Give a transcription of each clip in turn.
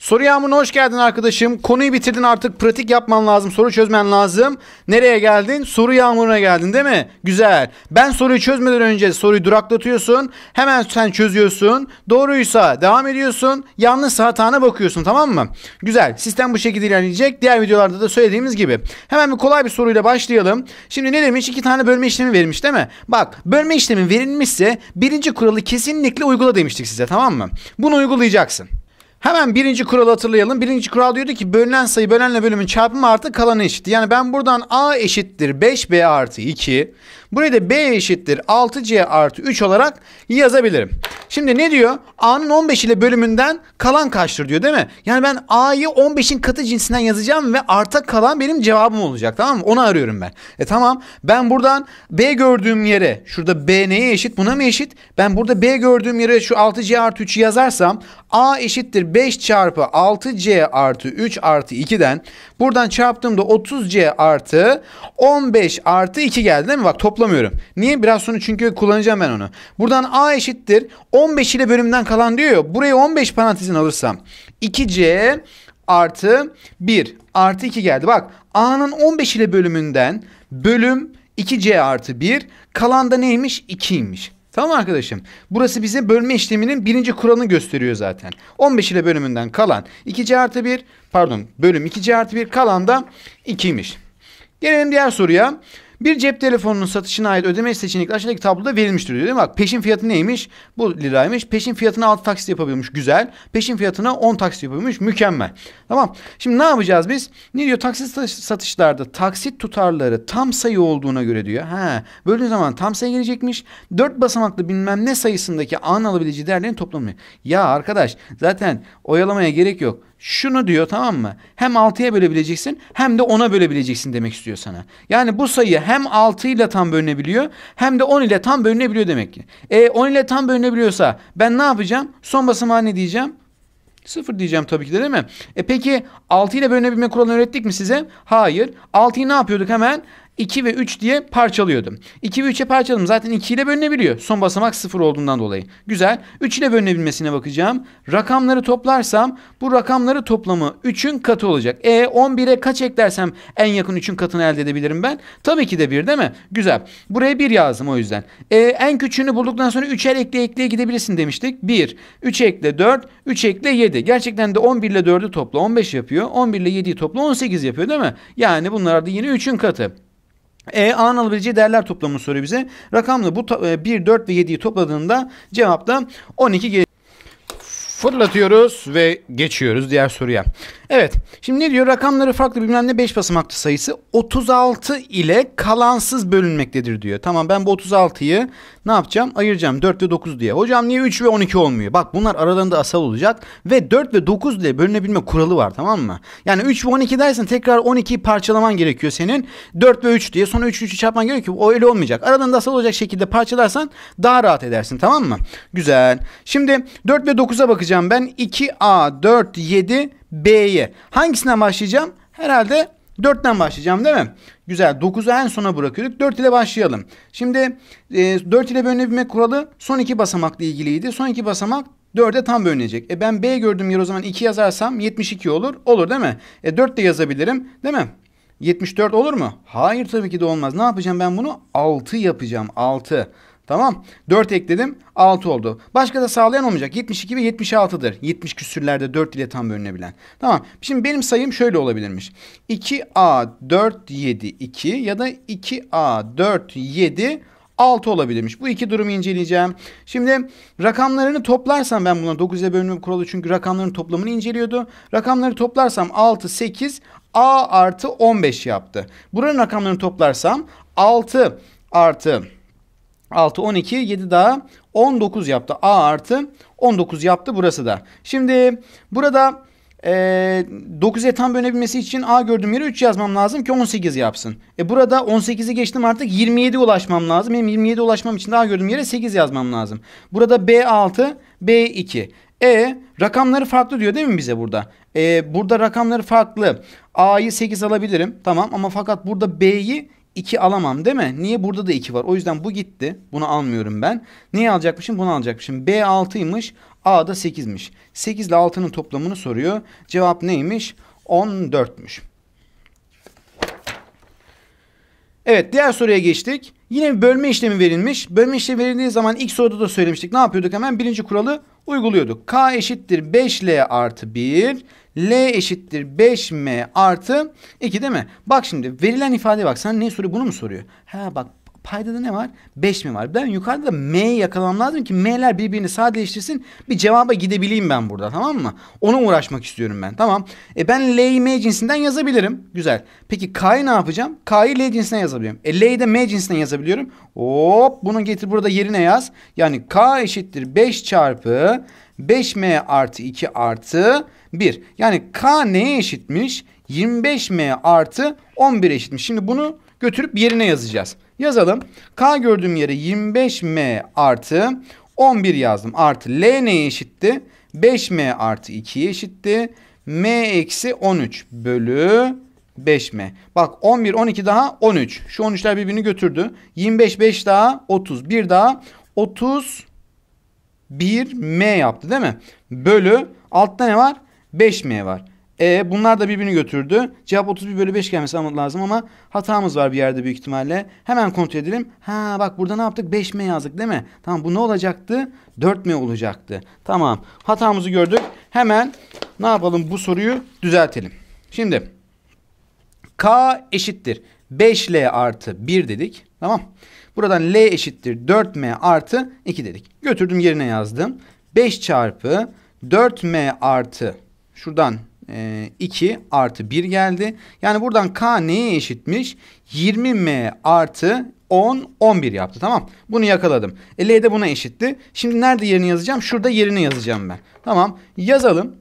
Soru yağmuruna hoş geldin arkadaşım. Konuyu bitirdin artık pratik yapman lazım. Soru çözmen lazım. Nereye geldin? Soru yağmuruna geldin değil mi? Güzel. Ben soruyu çözmeden önce soruyu duraklatıyorsun. Hemen sen çözüyorsun. Doğruysa devam ediyorsun. Yanlışsa hatana bakıyorsun tamam mı? Güzel. Sistem bu şekilde ilerleyecek. Diğer videolarda da söylediğimiz gibi. Hemen bir kolay bir soruyla başlayalım. Şimdi ne demiş? İki tane bölme işlemi verilmiş değil mi? Bak bölme işlemi verilmişse birinci kuralı kesinlikle uygula demiştik size tamam mı? Bunu uygulayacaksın. Hemen birinci kuralı hatırlayalım. Birinci kural diyordu ki bölünen sayı bölenle bölümün çarpımı artı kalanı eşittir. Yani ben buradan A eşittir 5B artı 2. Burayı da B eşittir 6C artı 3 olarak yazabilirim. Şimdi ne diyor? A'nın 15 ile bölümünden kalan kaçtır diyor değil mi? Yani ben A'yı 15'in katı cinsinden yazacağım ve arta kalan benim cevabım olacak tamam mı? Onu arıyorum ben. E tamam ben buradan B gördüğüm yere şurada B neye eşit buna mı eşit? Ben burada B gördüğüm yere şu 6C artı 3'ü yazarsam A eşittir 5 çarpı 6C artı 3 artı 2'den buradan çarptığımda 30C artı 15 artı 2 geldi değil mi? Bak toplamıyorum. Niye? Biraz sonra çünkü kullanacağım ben onu. Buradan A eşittir 10 15 ile bölümden kalan diyor ya. Buraya 15 parantezin alırsam 2C artı 1 artı 2 geldi. Bak A'nın 15 ile bölümünden bölüm 2C artı 1 kalan da neymiş? 2'ymiş. Tamam arkadaşım. Burası bize bölme işleminin birinci kuralını gösteriyor zaten. 15 ile bölümünden kalan 2C artı 1 pardon bölüm 2C artı 1 kalan da 2'ymiş. Gelelim diğer soruya. Bir cep telefonunun satışına ait ödeme seçenekleri aşağıdaki tabloda verilmiştir diyor değil mi? Bak peşin fiyatı neymiş? Bu liraymış. Peşin fiyatına 6 taksit yapabilmiş. Güzel. Peşin fiyatına 10 taksit yapabilmiş. Mükemmel. Tamam. Şimdi ne yapacağız biz? Ne diyor? Taksit satışlarda taksit tutarları tam sayı olduğuna göre diyor. Ha, böldüğün zaman tam sayı gelecekmiş. 4 basamaklı bilmem ne sayısındaki an alabileceği değerlerin toplamı. Ya arkadaş zaten oyalamaya gerek yok şunu diyor tamam mı? Hem 6'ya bölebileceksin hem de 10'a bölebileceksin demek istiyor sana. Yani bu sayı hem 6 ile tam bölünebiliyor hem de 10 ile tam bölünebiliyor demek ki. E 10 ile tam bölünebiliyorsa ben ne yapacağım? Son basamağı ne diyeceğim? Sıfır diyeceğim tabii ki de değil mi? E peki 6 ile bölünebilme kuralını öğrettik mi size? Hayır. 6'yı ne yapıyorduk hemen? 2 ve 3 diye parçalıyordum. 2 ve 3'e parçaladım. Zaten 2 ile bölünebiliyor. Son basamak 0 olduğundan dolayı. Güzel. 3 ile bölünebilmesine bakacağım. Rakamları toplarsam bu rakamları toplamı 3'ün katı olacak. E 11'e kaç eklersem en yakın 3'ün katını elde edebilirim ben? Tabii ki de 1 değil mi? Güzel. Buraya 1 yazdım o yüzden. E, en küçüğünü bulduktan sonra 3'er ekle ekleye gidebilirsin demiştik. 1. 3 ekle 4. 3 ekle 7. Gerçekten de 11 ile 4'ü topla 15 yapıyor. 11 ile 7'yi topla 18 yapıyor değil mi? Yani bunlar da yine 3'ün katı. E A'nın alabileceği değerler toplamını soruyor bize. Rakamla bu 1, 4 e, ve 7'yi topladığında cevap cevapta 12 gelir. Fırlatıyoruz ve geçiyoruz diğer soruya. Evet. Şimdi ne diyor? Rakamları farklı bilmem ne 5 basamaklı sayısı 36 ile kalansız bölünmektedir diyor. Tamam ben bu 36'yı ne yapacağım? Ayıracağım 4 ve 9 diye. Hocam niye 3 ve 12 olmuyor? Bak bunlar aralarında asal olacak ve 4 ve 9 ile bölünebilme kuralı var tamam mı? Yani 3 ve 12 dersen tekrar 12'yi parçalaman gerekiyor senin. 4 ve 3 diye sonra 3 3'ü çarpman gerekiyor. O öyle olmayacak. Aralarında asal olacak şekilde parçalarsan daha rahat edersin tamam mı? Güzel. Şimdi 4 ve 9'a bakacağım ben. 2A 4 7 B'ye. Hangisinden başlayacağım? Herhalde 4'ten başlayacağım değil mi? Güzel. 9'u en sona bırakıyorduk. 4 ile başlayalım. Şimdi e, 4 ile bölünebilme kuralı son iki basamakla ilgiliydi. Son iki basamak 4'e tam bölünecek. E ben B gördüm yer o zaman 2 yazarsam 72 olur. Olur değil mi? E 4 de yazabilirim değil mi? 74 olur mu? Hayır tabii ki de olmaz. Ne yapacağım ben bunu? 6 yapacağım. 6. Tamam. 4 ekledim. 6 oldu. Başka da sağlayan olmayacak. 72 ve 76'dır. 70 küsürlerde 4 ile tam bölünebilen. Tamam. Şimdi benim sayım şöyle olabilirmiş. 2A 4 7 2 ya da 2A 4 7 6 olabilirmiş. Bu iki durumu inceleyeceğim. Şimdi rakamlarını toplarsam ben buna 9 ile bölünme kuralı çünkü rakamların toplamını inceliyordu. Rakamları toplarsam 6, 8, A artı 15 yaptı. Buranın rakamlarını toplarsam 6 artı 6, 12, 7 daha 19 yaptı. A artı 19 yaptı burası da. Şimdi burada e, 9'e tam bölünebilmesi için A gördüğüm yere 3 yazmam lazım ki 18 yapsın. E burada 18'i geçtim artık 27 ulaşmam lazım. Hem 27'ye ulaşmam için de A gördüğüm yere 8 yazmam lazım. Burada B6, B2. E rakamları farklı diyor değil mi bize burada? E, burada rakamları farklı. A'yı 8 alabilirim tamam ama fakat burada B'yi 2 alamam değil mi? Niye burada da 2 var? O yüzden bu gitti. Bunu almıyorum ben. Neyi alacakmışım? Bunu alacakmışım. B 6'ymış. A da 8'miş. 8 ile 6'nın toplamını soruyor. Cevap neymiş? 14'müş. Evet diğer soruya geçtik. Yine bir bölme işlemi verilmiş. Bölme işlemi verildiği zaman ilk soruda da söylemiştik. Ne yapıyorduk hemen? Birinci kuralı uyguluyorduk. K eşittir 5L artı 1. L eşittir 5M artı 2 değil mi? Bak şimdi verilen ifadeye bak. Sen ne soruyor? Bunu mu soruyor? Ha bak Paydada ne var? 5 mi var? Ben yukarıda da M yakalamam lazım ki M'ler birbirini sadeleştirsin. Bir cevaba gidebileyim ben burada tamam mı? Ona uğraşmak istiyorum ben. Tamam. E ben L, M cinsinden yazabilirim. Güzel. Peki K'yı ne yapacağım? K'yı L cinsinden yazabiliyorum. E L'yi de M cinsinden yazabiliyorum. Hop bunu getir burada yerine yaz. Yani K eşittir 5 çarpı 5M artı 2 artı 1. Yani K neye eşitmiş? 25M artı 11 eşitmiş. Şimdi bunu götürüp yerine yazacağız. Yazalım. K gördüğüm yere 25M artı 11 yazdım. Artı L neye eşitti? 5M artı 2'ye eşitti. M eksi 13 bölü 5M. Bak 11, 12 daha 13. Şu 13'ler birbirini götürdü. 25, 5 daha 30. 1 daha 30 1 M yaptı değil mi? Bölü altta ne var? 5M var. E, bunlar da birbirini götürdü. Cevap 31 bölü 5 gelmesi lazım ama hatamız var bir yerde büyük ihtimalle. Hemen kontrol edelim. Ha bak burada ne yaptık? 5M yazdık değil mi? Tamam bu ne olacaktı? 4M olacaktı. Tamam hatamızı gördük. Hemen ne yapalım bu soruyu düzeltelim. Şimdi K eşittir 5L artı 1 dedik. Tamam. Buradan L eşittir 4M artı 2 dedik. Götürdüm yerine yazdım. 5 çarpı 4M artı şuradan e, ee, 2 artı 1 geldi. Yani buradan K neye eşitmiş? 20M artı 10, 11 yaptı tamam. Bunu yakaladım. E, L de buna eşitti. Şimdi nerede yerini yazacağım? Şurada yerini yazacağım ben. Tamam yazalım.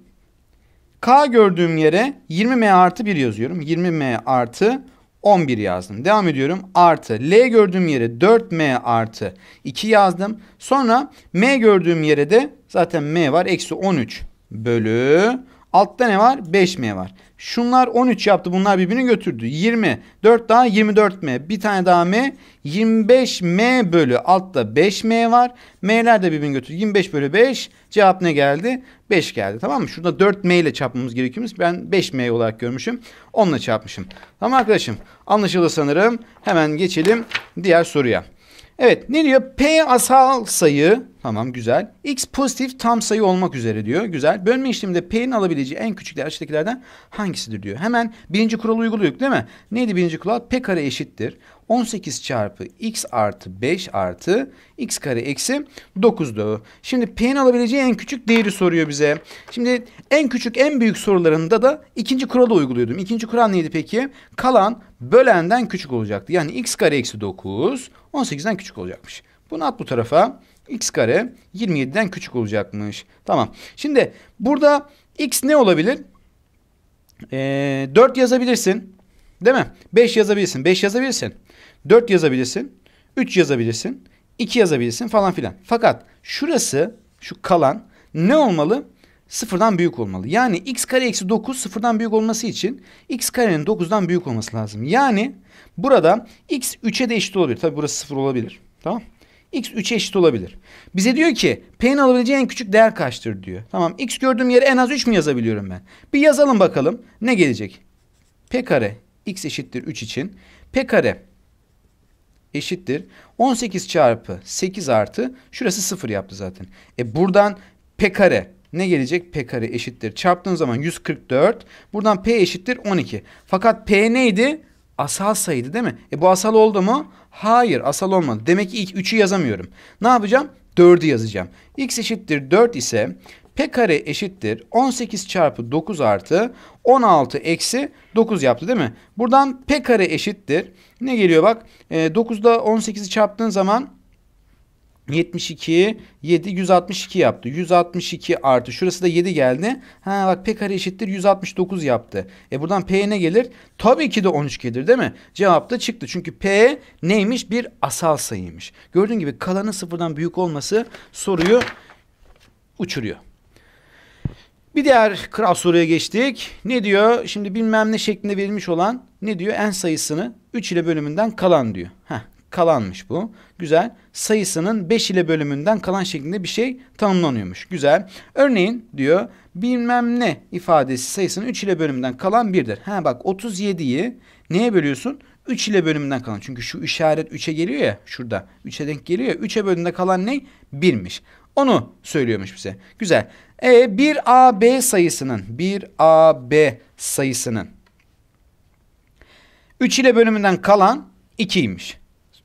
K gördüğüm yere 20M artı 1 yazıyorum. 20M artı 11 yazdım. Devam ediyorum. Artı L gördüğüm yere 4M artı 2 yazdım. Sonra M gördüğüm yere de zaten M var. Eksi 13 bölü Altta ne var? 5M var. Şunlar 13 yaptı. Bunlar birbirini götürdü. 20. 4 daha 24M. Bir tane daha M. 25M bölü altta 5M var. M'ler de birbirini götürdü. 25 bölü 5. Cevap ne geldi? 5 geldi. Tamam mı? Şurada 4M ile çarpmamız gerekiyormuş. Ben 5M olarak görmüşüm. Onunla çarpmışım. Tamam arkadaşım. Anlaşıldı sanırım. Hemen geçelim diğer soruya. Evet ne diyor? P asal sayı tamam güzel. X pozitif tam sayı olmak üzere diyor. Güzel. Bölme işleminde P'nin alabileceği en küçük değer aşağıdakilerden hangisidir diyor. Hemen birinci kuralı uyguluyoruz değil mi? Neydi birinci kural? P kare eşittir. 18 çarpı x artı 5 artı x kare eksi 9'du. Şimdi p'nin alabileceği en küçük değeri soruyor bize. Şimdi en küçük en büyük sorularında da ikinci kuralı uyguluyordum. İkinci kural neydi peki? Kalan bölenden küçük olacaktı. Yani x kare eksi 9 18'den küçük olacakmış. Bunu at bu tarafa. x kare 27'den küçük olacakmış. Tamam. Şimdi burada x ne olabilir? Ee, 4 yazabilirsin. Değil mi? 5 yazabilirsin. 5 yazabilirsin. 4 yazabilirsin, 3 yazabilirsin, 2 yazabilirsin falan filan. Fakat şurası şu kalan ne olmalı? Sıfırdan büyük olmalı. Yani x kare eksi 9 sıfırdan büyük olması için x karenin 9'dan büyük olması lazım. Yani burada x 3'e de eşit olabilir. Tabi burası sıfır olabilir. Tamam x 3'e eşit olabilir. Bize diyor ki p'nin alabileceği en küçük değer kaçtır diyor. Tamam x gördüğüm yere en az 3 mü yazabiliyorum ben? Bir yazalım bakalım ne gelecek? p kare x eşittir 3 için. p kare eşittir. 18 çarpı 8 artı şurası 0 yaptı zaten. E buradan p kare ne gelecek? P kare eşittir. Çarptığın zaman 144. Buradan P eşittir 12. Fakat P neydi? Asal sayıydı değil mi? E bu asal oldu mu? Hayır asal olmadı. Demek ki ilk 3'ü yazamıyorum. Ne yapacağım? 4'ü yazacağım. X eşittir 4 ise P kare eşittir 18 çarpı 9 artı 16 eksi 9 yaptı değil mi? Buradan P kare eşittir. Ne geliyor bak? E, 9'da 18'i çarptığın zaman 72, 7, 162 yaptı. 162 artı şurası da 7 geldi. Ha bak P kare eşittir 169 yaptı. E buradan P ne gelir? Tabii ki de 13 gelir değil mi? Cevap da çıktı. Çünkü P neymiş? Bir asal sayıymış. Gördüğün gibi kalanın sıfırdan büyük olması soruyu uçuruyor. Bir diğer kral soruya geçtik. Ne diyor? Şimdi bilmem ne şeklinde verilmiş olan ne diyor? En sayısını 3 ile bölümünden kalan diyor. Heh, kalanmış bu. Güzel. Sayısının 5 ile bölümünden kalan şeklinde bir şey tanımlanıyormuş. Güzel. Örneğin diyor bilmem ne ifadesi sayısının 3 ile bölümünden kalan 1'dir. Ha bak 37'yi neye bölüyorsun? 3 ile bölümünden kalan. Çünkü şu işaret 3'e geliyor ya şurada. 3'e denk geliyor ya. 3'e bölümünde kalan ne? 1'miş. Onu söylüyormuş bize. Güzel. E, bir AB sayısının, bir AB sayısının 3 ile bölümünden kalan 2'ymiş.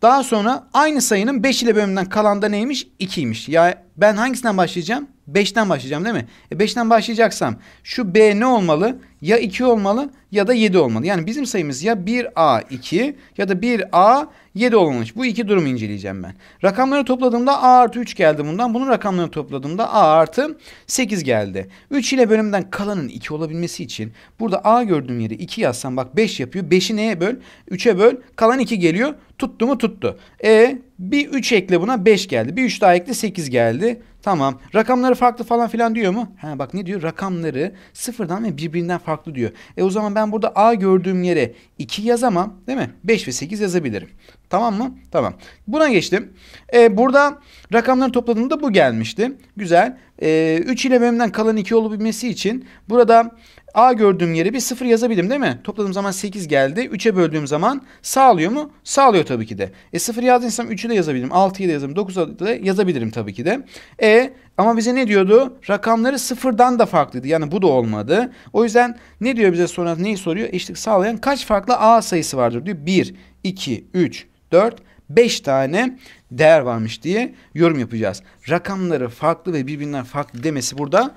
Daha sonra aynı sayının 5 ile bölümünden kalan da neymiş? 2'ymiş. Ya ben hangisinden başlayacağım? 5'ten başlayacağım değil mi? 5'ten e beşten başlayacaksam şu B ne olmalı? Ya 2 olmalı ya da 7 olmalı. Yani bizim sayımız ya 1A 2 ya da 1A 7 olmamış. Bu iki durumu inceleyeceğim ben. Rakamları topladığımda A artı 3 geldi bundan. Bunun rakamlarını topladığımda A artı 8 geldi. 3 ile bölümden kalanın 2 olabilmesi için burada A gördüğüm yeri 2 yazsam bak 5 yapıyor. 5'i neye böl? 3'e böl. Kalan 2 geliyor. Tuttu mu tuttu. E bir 3 ekle buna 5 geldi. Bir 3 daha ekle 8 geldi. Tamam. Rakamları farklı falan filan diyor mu? Ha bak ne diyor? Rakamları sıfırdan ve birbirinden farklı diyor. E o zaman ben burada A gördüğüm yere 2 yazamam değil mi? 5 ve 8 yazabilirim. Tamam mı? Tamam. Buna geçtim. E, burada rakamları topladığımda bu gelmişti. Güzel. E, 3 ile bölümden kalan 2 olabilmesi için burada A gördüğüm yere bir sıfır yazabilirim, değil mi? Topladığım zaman 8 geldi. 3'e böldüğüm zaman sağlıyor mu? Sağlıyor tabii ki de. E sıfır yazdıysam 3'ü de yazabilirim. 6'yı da yazabilirim. 9'u da yazabilirim tabii ki de. E ama bize ne diyordu? Rakamları sıfırdan da farklıydı. Yani bu da olmadı. O yüzden ne diyor bize sonra neyi soruyor? Eşlik sağlayan kaç farklı A sayısı vardır diyor. 1, 2, 3, 4, 5 tane değer varmış diye yorum yapacağız. Rakamları farklı ve birbirinden farklı demesi burada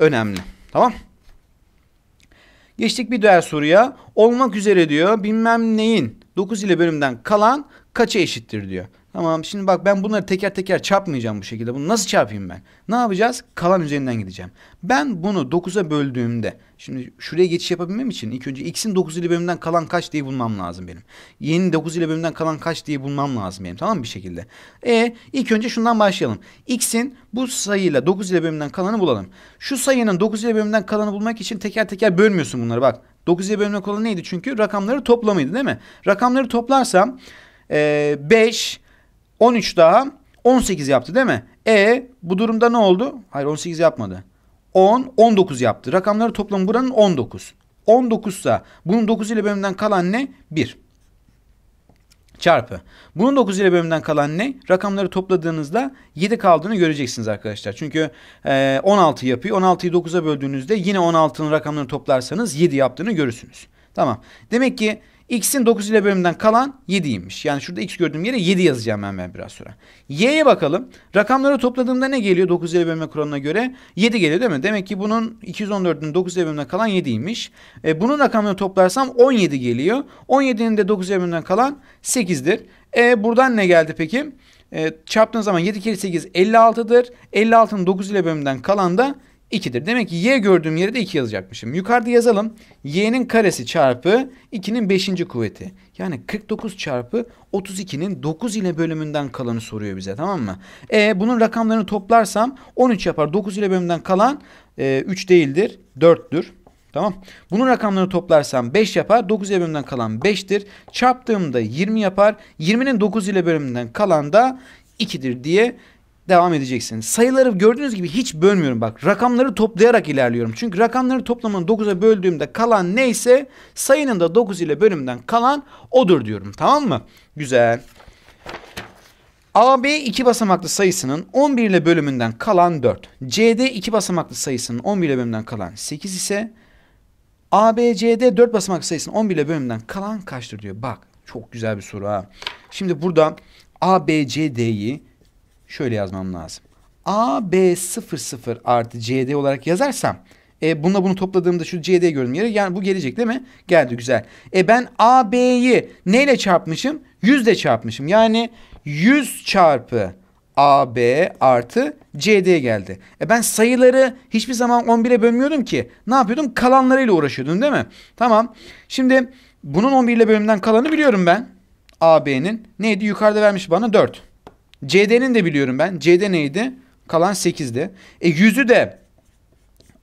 önemli. Tamam Geçtik bir diğer soruya. Olmak üzere diyor bilmem neyin 9 ile bölümden kalan kaça eşittir diyor. Tamam şimdi bak ben bunları teker teker çarpmayacağım bu şekilde. Bunu nasıl çarpayım ben? Ne yapacağız? Kalan üzerinden gideceğim. Ben bunu 9'a böldüğümde şimdi şuraya geçiş yapabilmem için ilk önce x'in 9 ile bölümünden kalan kaç diye bulmam lazım benim. Y'nin 9 ile bölümünden kalan kaç diye bulmam lazım benim. Tamam mı bir şekilde? E ilk önce şundan başlayalım. x'in bu sayıyla 9 ile bölümünden kalanı bulalım. Şu sayının 9 ile bölümünden kalanı bulmak için teker teker bölmüyorsun bunları bak. ile bölmek kalan neydi? Çünkü rakamları toplamaydı, değil mi? Rakamları toplarsam e, 5, 13 daha 18 yaptı değil mi? E bu durumda ne oldu? Hayır 18 yapmadı. 10, 19 yaptı. Rakamları toplamı buranın 19. 19 ise bunun 9 ile bölümden kalan ne? 1. Çarpı. Bunun 9 ile bölümden kalan ne? Rakamları topladığınızda 7 kaldığını göreceksiniz arkadaşlar. Çünkü e, 16 yapıyor. 16'yı 9'a böldüğünüzde yine 16'nın rakamlarını toplarsanız 7 yaptığını görürsünüz. Tamam. Demek ki X'in 9 ile bölümünden kalan 7'ymiş. Yani şurada X gördüğüm yere 7 yazacağım ben, ben biraz sonra. Y'ye bakalım. Rakamları topladığımda ne geliyor 9 ile bölme kuralına göre? 7 geliyor değil mi? Demek ki bunun 214'ünün 9 ile bölümünden kalan 7'ymiş. E, bunun rakamını toplarsam 17 geliyor. 17'nin de 9 ile bölümünden kalan 8'dir. E, buradan ne geldi peki? E, çarptığın zaman 7 kere 8 56'dır. 56'nın 9 ile bölümünden kalan da 2'dir. Demek ki y gördüğüm yere de 2 yazacakmışım. Yukarıda yazalım. y'nin karesi çarpı 2'nin 5. kuvveti. Yani 49 çarpı 32'nin 9 ile bölümünden kalanı soruyor bize tamam mı? E bunun rakamlarını toplarsam 13 yapar. 9 ile bölümünden kalan e, 3 değildir 4'tür. Tamam. Bunun rakamlarını toplarsam 5 yapar. 9 ile bölümünden kalan 5'tir. Çarptığımda 20 yapar. 20'nin 9 ile bölümünden kalan da 2'dir diye devam edeceksiniz. Sayıları gördüğünüz gibi hiç bölmüyorum bak. Rakamları toplayarak ilerliyorum. Çünkü rakamları toplamını 9'a böldüğümde kalan neyse sayının da 9 ile bölümden kalan odur diyorum. Tamam mı? Güzel. AB 2 basamaklı sayısının 11 ile bölümünden kalan 4. CD 2 basamaklı sayısının 11 ile bölümünden kalan 8 ise ABCD 4 basamaklı sayısının 11 ile bölümünden kalan kaçtır diyor. Bak çok güzel bir soru ha. Şimdi burada ABCD'yi şöyle yazmam lazım. AB00 artı CD olarak yazarsam e, bununla bunu topladığımda şu CD gördüğüm yeri, yani bu gelecek değil mi? Geldi güzel. E ben AB'yi neyle çarpmışım? 100 ile çarpmışım. Yani 100 çarpı AB artı CD geldi. E ben sayıları hiçbir zaman 11'e bölmüyordum ki. Ne yapıyordum? Kalanlarıyla uğraşıyordum değil mi? Tamam. Şimdi bunun 11 ile bölümden kalanı biliyorum ben. AB'nin. Neydi? Yukarıda vermiş bana 4. CD'nin de biliyorum ben. CD neydi? Kalan 8'di. E 100'ü de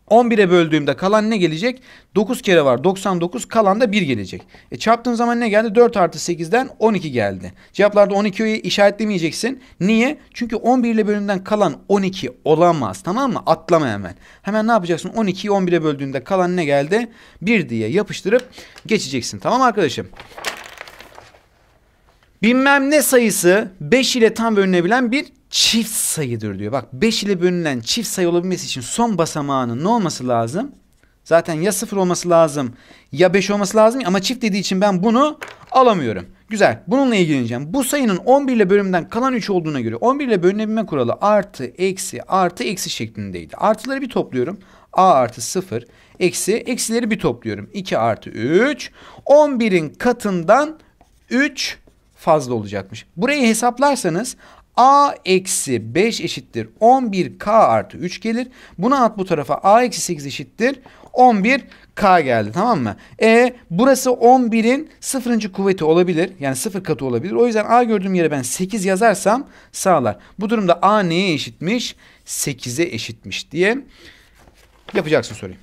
11'e böldüğümde kalan ne gelecek? 9 kere var 99 kalan da 1 gelecek. E çarptığın zaman ne geldi? 4 artı 8'den 12 geldi. Cevaplarda 12'yi işaretlemeyeceksin. Niye? Çünkü 11 ile bölümden kalan 12 olamaz tamam mı? Atlama hemen. Hemen ne yapacaksın? 12'yi 11'e böldüğünde kalan ne geldi? 1 diye yapıştırıp geçeceksin tamam arkadaşım? Bilmem ne sayısı 5 ile tam bölünebilen bir çift sayıdır diyor. Bak 5 ile bölünen çift sayı olabilmesi için son basamağının ne olması lazım? Zaten ya 0 olması lazım ya 5 olması lazım ama çift dediği için ben bunu alamıyorum. Güzel bununla ilgileneceğim. Bu sayının 11 ile bölümden kalan 3 olduğuna göre 11 ile bölünebilme kuralı artı eksi artı eksi şeklindeydi. Artıları bir topluyorum. A artı 0 eksi eksileri bir topluyorum. 2 artı 3 11'in katından 3 fazla olacakmış. Burayı hesaplarsanız a eksi 5 eşittir 11k artı 3 gelir. Buna at bu tarafa a eksi 8 eşittir 11k geldi tamam mı? E burası 11'in sıfırıncı kuvveti olabilir. Yani sıfır katı olabilir. O yüzden a gördüğüm yere ben 8 yazarsam sağlar. Bu durumda a neye eşitmiş? 8'e eşitmiş diye yapacaksın soruyu.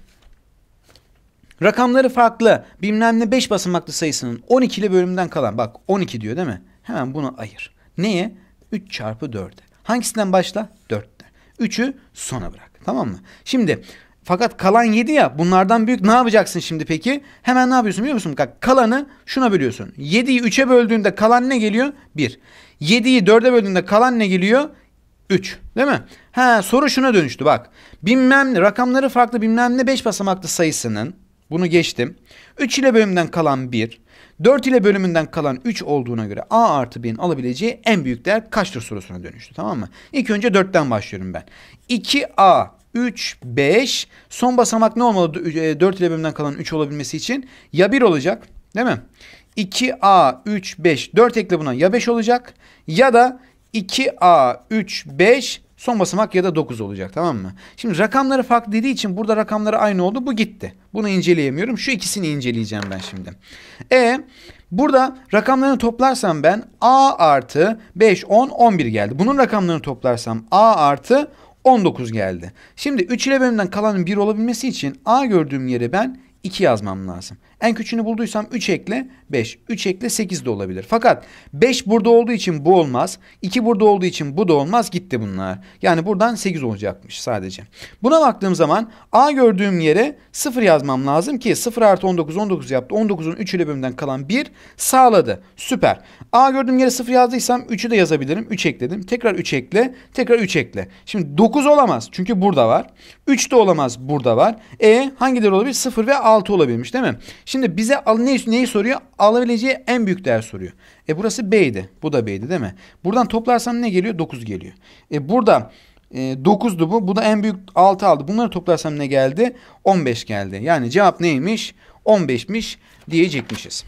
Rakamları farklı. Bilmem ne 5 basamaklı sayısının 12'li bölümden kalan. Bak 12 diyor değil mi? Hemen bunu ayır. Neye? 3 çarpı 4'e. Hangisinden başla? 4'ten. 3'ü sona bırak. Tamam mı? Şimdi fakat kalan 7 ya bunlardan büyük ne yapacaksın şimdi peki? Hemen ne yapıyorsun biliyor musun? Bak kalanı şuna bölüyorsun. 7'yi 3'e böldüğünde kalan ne geliyor? 1. 7'yi 4'e böldüğünde kalan ne geliyor? 3 değil mi? He soru şuna dönüştü bak. Bilmem ne rakamları farklı bilmem ne 5 basamaklı sayısının bunu geçtim. 3 ile bölümünden kalan 1. 4 ile bölümünden kalan 3 olduğuna göre A artı 1'in alabileceği en büyük değer kaçtır sorusuna dönüştü. Tamam mı? İlk önce 4'ten başlıyorum ben. 2A 3, 5. Son basamak ne olmalı 4 e, ile bölümden kalan 3 olabilmesi için? Ya 1 olacak değil mi? 2A, 3, 5, 4 ekle buna ya 5 olacak ya da 2A, 3, 5, Son basamak ya da 9 olacak tamam mı? Şimdi rakamları farklı dediği için burada rakamları aynı oldu. Bu gitti. Bunu inceleyemiyorum. Şu ikisini inceleyeceğim ben şimdi. E burada rakamlarını toplarsam ben A artı 5, 10, 11 geldi. Bunun rakamlarını toplarsam A artı 19 geldi. Şimdi 3 ile bölümden kalanın 1 olabilmesi için A gördüğüm yere ben 2 yazmam lazım. En küçüğünü bulduysam 3 ekle 5. 3 ekle 8 de olabilir. Fakat 5 burada olduğu için bu olmaz. 2 burada olduğu için bu da olmaz. Gitti bunlar. Yani buradan 8 olacakmış sadece. Buna baktığım zaman A gördüğüm yere 0 yazmam lazım ki 0 artı 19 19 yaptı. 19'un 3 ile bölümden kalan 1 sağladı. Süper. A gördüğüm yere 0 yazdıysam 3'ü de yazabilirim. 3 ekledim. Tekrar 3 ekle. Tekrar 3 ekle. Şimdi 9 olamaz. Çünkü burada var. 3 de olamaz. Burada var. E hangileri olabilir? 0 ve 6 olabilmiş değil mi? Şimdi bize al, neyi soruyor? Alabileceği en büyük değer soruyor. E burası B'ydi. Bu da B'ydi değil mi? Buradan toplarsam ne geliyor? 9 geliyor. E burada e, 9'du bu. Bu da en büyük 6 aldı. Bunları toplarsam ne geldi? 15 geldi. Yani cevap neymiş? 15'miş diyecekmişiz.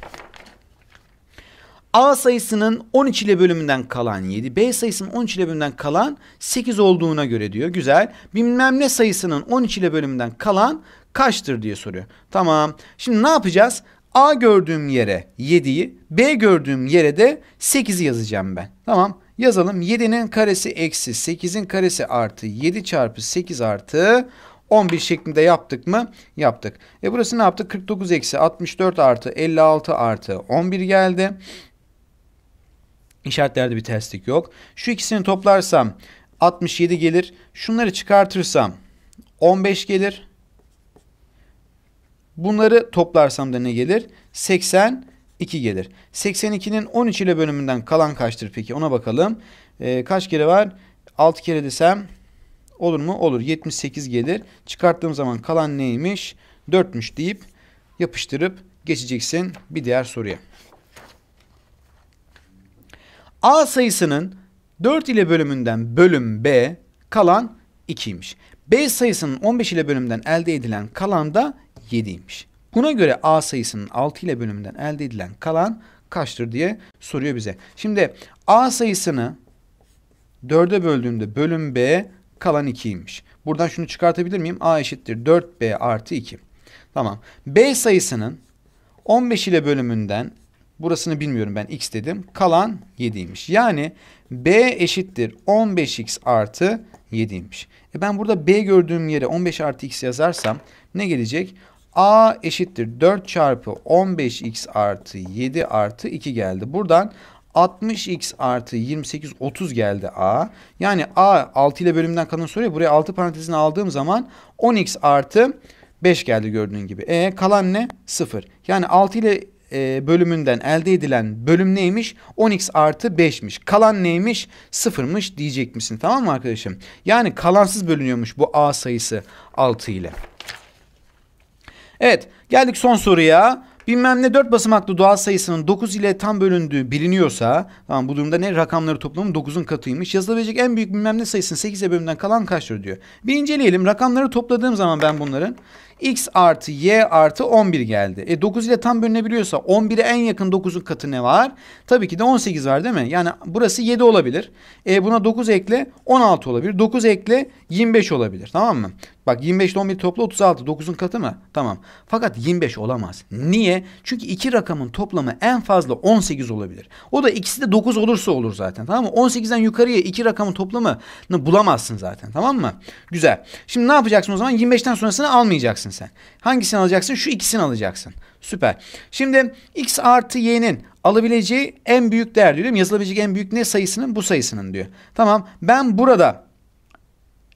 A sayısının 13 ile bölümünden kalan 7, B sayısının 13 ile bölümünden kalan 8 olduğuna göre diyor. Güzel. Bilmem ne sayısının 13 ile bölümünden kalan kaçtır diye soruyor. Tamam. Şimdi ne yapacağız? A gördüğüm yere 7'yi, B gördüğüm yere de 8'i yazacağım ben. Tamam. Yazalım. 7'nin karesi eksi 8'in karesi artı 7 çarpı 8 artı 11 şeklinde yaptık mı? Yaptık. E burası ne yaptı? 49 eksi 64 artı 56 artı 11 geldi. İşaretlerde bir terslik yok. Şu ikisini toplarsam 67 gelir. Şunları çıkartırsam 15 gelir. Bunları toplarsam da ne gelir? 82 gelir. 82'nin 13 ile bölümünden kalan kaçtır peki? Ona bakalım. Ee, kaç kere var? 6 kere desem olur mu? Olur. 78 gelir. Çıkarttığım zaman kalan neymiş? 4'müş deyip yapıştırıp geçeceksin bir diğer soruya. A sayısının 4 ile bölümünden bölüm B kalan 2'ymiş. B sayısının 15 ile bölümden elde edilen kalan da 7'ymiş. Buna göre A sayısının 6 ile bölümünden elde edilen kalan kaçtır diye soruyor bize. Şimdi A sayısını 4'e böldüğümde bölüm B kalan 2'ymiş. Buradan şunu çıkartabilir miyim? A eşittir 4B artı 2. Tamam. B sayısının 15 ile bölümünden burasını bilmiyorum ben x dedim. Kalan 7'ymiş. Yani B eşittir 15x artı 7'ymiş. E ben burada B gördüğüm yere 15 artı x yazarsam ne gelecek? A eşittir 4 çarpı 15x artı 7 artı 2 geldi. Buradan 60x artı 28 30 geldi A. Yani A 6 ile bölümden kalan soruya buraya 6 parantezini aldığım zaman 10x artı 5 geldi gördüğün gibi. E kalan ne? 0. Yani 6 ile e, bölümünden elde edilen bölüm neymiş? 10x artı 5'miş. Kalan neymiş? 0'mış diyecek misin tamam mı arkadaşım? Yani kalansız bölünüyormuş bu A sayısı 6 ile. Evet geldik son soruya. Bilmem ne 4 basamaklı doğal sayısının 9 ile tam bölündüğü biliniyorsa tamam bu durumda ne rakamları toplamı 9'un katıymış. Yazılabilecek en büyük bilmem ne sayısının 8'e bölümden kalan kaçtır diyor. Bir inceleyelim. Rakamları topladığım zaman ben bunların x artı y artı 11 geldi. E 9 ile tam bölünebiliyorsa 11'e en yakın 9'un katı ne var? Tabii ki de 18 var değil mi? Yani burası 7 olabilir. E buna 9 ekle 16 olabilir. 9 ekle 25 olabilir. Tamam mı? Bak 25 ile 11 toplu 36. 9'un katı mı? Tamam. Fakat 25 olamaz. Niye? Çünkü iki rakamın toplamı en fazla 18 olabilir. O da ikisi de 9 olursa olur zaten. Tamam mı? 18'den yukarıya iki rakamın toplamını bulamazsın zaten. Tamam mı? Güzel. Şimdi ne yapacaksın o zaman? 25'ten sonrasını almayacaksın sen. Hangisini alacaksın? Şu ikisini alacaksın. Süper. Şimdi x artı y'nin alabileceği en büyük değer diyor Yazılabilecek en büyük ne sayısının? Bu sayısının diyor. Tamam. Ben burada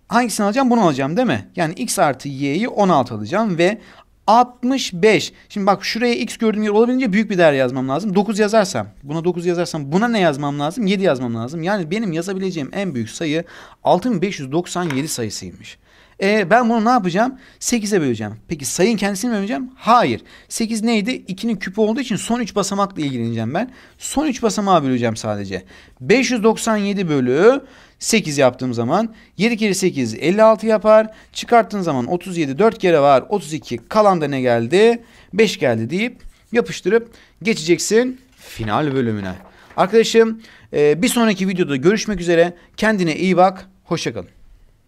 hangisini alacağım? Bunu alacağım değil mi? Yani x artı y'yi 16 alacağım ve 65. Şimdi bak şuraya x gördüğüm yer olabildiğince büyük bir değer yazmam lazım. 9 yazarsam, buna 9 yazarsam buna ne yazmam lazım? 7 yazmam lazım. Yani benim yazabileceğim en büyük sayı 6597 sayısıymış. E, ben bunu ne yapacağım? 8'e böleceğim. Peki sayın kendisini mi böleceğim? Hayır. 8 neydi? 2'nin küpü olduğu için son 3 basamakla ilgileneceğim ben. Son 3 basamağı böleceğim sadece. 597 bölü 8 yaptığım zaman 7 kere 8 56 yapar. Çıkarttığın zaman 37 4 kere var 32 kalan da ne geldi? 5 geldi deyip yapıştırıp geçeceksin final bölümüne. Arkadaşım e, bir sonraki videoda görüşmek üzere. Kendine iyi bak. Hoşçakalın.